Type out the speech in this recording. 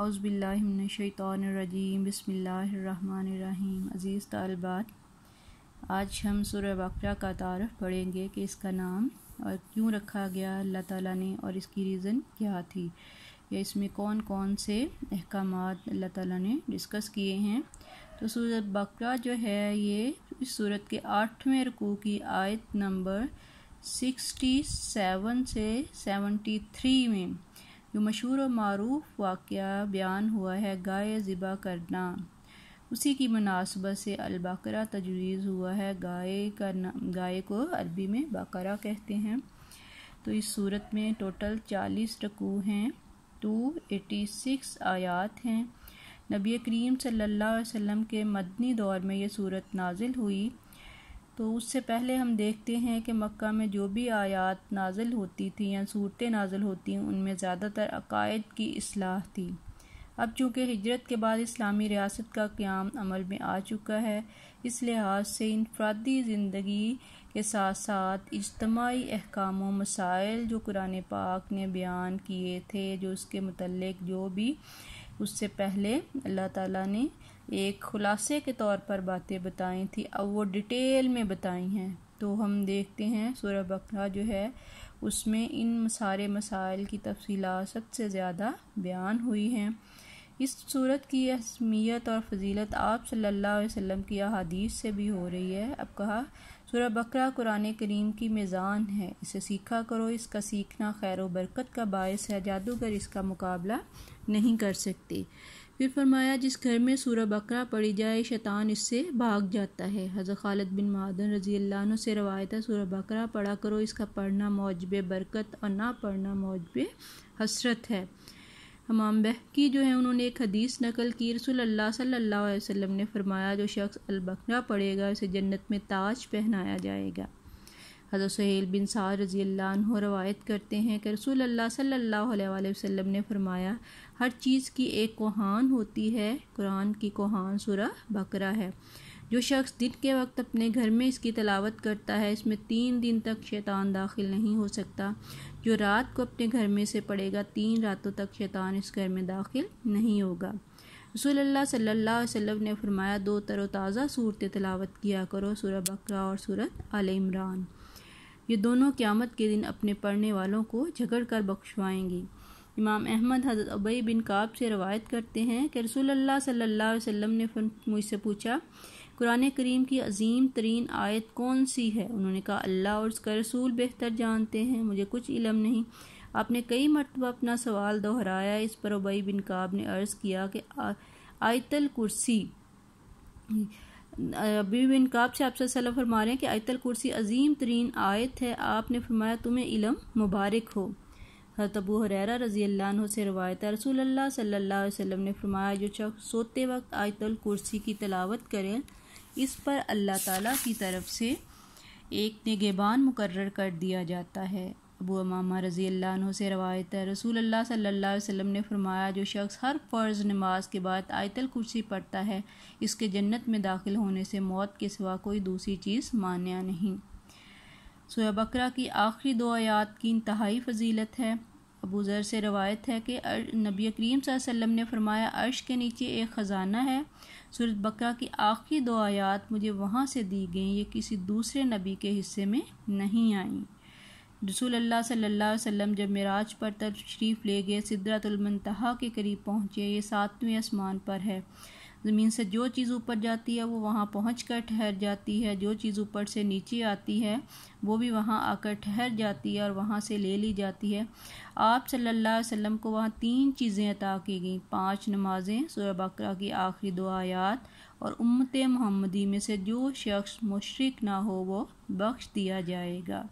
अउज़बिल्लिमिनशैतरजीम बसमीम अज़ीज़ तलबात आज हम सुर वाक़ का तारफ़ पढ़ेंगे कि इसका नाम और क्यों रखा गया अल्लाह ताला ने और इसकी रीज़न क्या थी या इसमें कौन कौन से अहकाम अल्लाह ताला ने डिस्कस किए हैं तो सूरत बकरा जो है ये इस सूरत के आठवें रकू की आयत नंबर सिक्सटी सेवन से सेवेंटी थ्री में जो मशहूर और मरूफ वाक़ बयान हुआ है गाय ज़िबा करना उसी की मुनासबत से अलबकरा तजवीज़ हुआ है गाय का गाय को अरबी में बकरा कहते हैं तो इस सूरत में टोटल चालीस रकू हैं टू एटी सिक्स आयात हैं नबी करीम सल्लल्लाहु अलैहि वसल्लम के मदनी दौर में यह सूरत नाजिल हुई तो उससे पहले हम देखते हैं कि मक्का में जो भी आयात नाजिल होती थी या सूरतें नाजिल होती उनमें ज़्यादातर अकायद की असलाह थी अब चूँकि हिजरत के बाद इस्लामी रियासत का क्याम अमल में आ चुका है इस लिहाज से इनफरादी ज़िंदगी के साथ साथ इजतमाही अहकाम मसाइल जो कुरान पाक ने बयान किए थे जो उसके मतलब जो भी उससे पहले अल्लाह ताला ने एक खुलासे के तौर पर बातें बताई थी अब वो डिटेल में बताई हैं तो हम देखते हैं सूर्य बकरा जो है उसमें इन सारे मसाइल की तफसीला सबसे ज़्यादा बयान हुई हैं इस सूरत की अहमियत और फजीलत आप सल्लल्लाहु अलैहि वसल्लम की अहादीस से भी हो रही है अब कहा सूर्य बकरा कुरान करीम की मेज़ान है इसे सीखा करो इसका सीखना खैर व बरकत का बायस है जादूगर इसका मुकाबला नहीं कर सकते फिर फरमाया जिस घर में सूर्य बकरा पड़ी जाए शैतान इससे भाग जाता है हज़र खालद बिन मादन रजी अल्लाह से रवायत है सूर्य बकरा पढ़ा करो इसका पढ़ना मौजब बरकत और ना पढ़ना मौजब हसरत है हमाम बहकी जो है उन्होंने एक हदीस नकल की रसूल अल्लाह सल्लल्लाहु अलैहि वसल्लम ने फरमाया जो शख्स अलबकरा पड़ेगा उसे जन्नत में ताज पहनाया जाएगा हज़रत सहेल बिन सार रजी अल्लाह रवायत करते हैं कि रसूल अल्लाह सल्लल्लाहु अलैहि वसल्लम ने फरमाया हर चीज़ की एक कोहान होती है कुरान की कोहान सुरा बकरा है जो शख्स दिन के वक्त अपने घर में इसकी तलावत करता है इसमें तीन दिन तक शैतान दाखिल नहीं हो सकता जो रात को अपने घर में से पड़ेगा तीन रातों तक शैतान इस घर में दाखिल नहीं होगा सल्लल्लाहु अलैहि वसल्लम ने फरमाया दो तरोताज़ा सूरत तलावत किया करो सूरह बकरा और सूरत आल इमरान ये दोनों क़्यामत के दिन अपने पढ़ने वालों को झगड़ कर बख्शवाएंगी इमाम अहमद हज़रत अबई बिन काब से रवायत करते हैं कि रसूल अल्लाह सल्लल्लाहु अलैहि वसल्लम ने मुझसे पूछा कुरान करीम की अजीम तरीन आयत कौन सी है उन्होंने कहा अल्लाह और उसका रसूल बेहतर जानते हैं मुझे कुछ इलम नहीं आपने कई मरतबा अपना सवाल दोहराया इस पर उबई बिन काब ने अर्ज़ किया कि आयतल कुर्सी अबी बिन काब से आप सल्लम फरमा रहे हैं कि आयतल कुर्सी अजीम तरीन आयत है आपने फरमाया तुम्हें इलम मुबारक हो हजरत अबू हरेरा रजी अल्लाह से रवायत रसूल सल्ला सल्लल्लाहु ने फरमाया जो शख्स सोते वक्त आयतल कुर्सी की तलावत करें इस पर अल्लाह ताला की तरफ से एक निगेबान मुकर कर दिया जाता है अबू अमामा रज़ी अल्लाह से रवायत है रसूल अल्लाह सल्लल्लाहु अलैहि वसल्लम ने फरमाया जो शख्स हर फ़र्ज़ नमाज के बाद आयतल कुर्सी पढ़ता है इसके जन्नत में दाखिल होने से मौत के सिवा कोई दूसरी चीज़ मान्या नहीं सोया बकरा की आखिरी दो आयात की इंतहाई फजीलत है अबू ज़र से रवायत है कि नबी करीम वसल्लम ने फरमाया अर्श के नीचे एक ख़जाना है सूरत बकरा की आखिरी दो आयात मुझे वहाँ से दी गई ये किसी दूसरे नबी के हिस्से में नहीं आईं रसूल अल्लाह सल्लल्लाहु अलैहि वसल्लम जब मेराज पर तशरीफ़ ले गए सिदरतुलमनतहा के करीब पहुँचे ये सातवें आसमान पर है ज़मीन से जो चीज़ ऊपर जाती है वो वहाँ पहुँच कर ठहर जाती है जो चीज़ ऊपर से नीचे आती है वो भी वहाँ आकर ठहर जाती है और वहाँ से ले ली जाती है आप सल्लल्लाहु अलैहि वसल्लम को वहाँ तीन चीज़ें अता की गई पाँच नमाजें सूर्य बकरा की आखिरी दो आयात और उम्मत मोहम्मदी में से जो शख्स मुशरक ना हो वो बख्श दिया जाएगा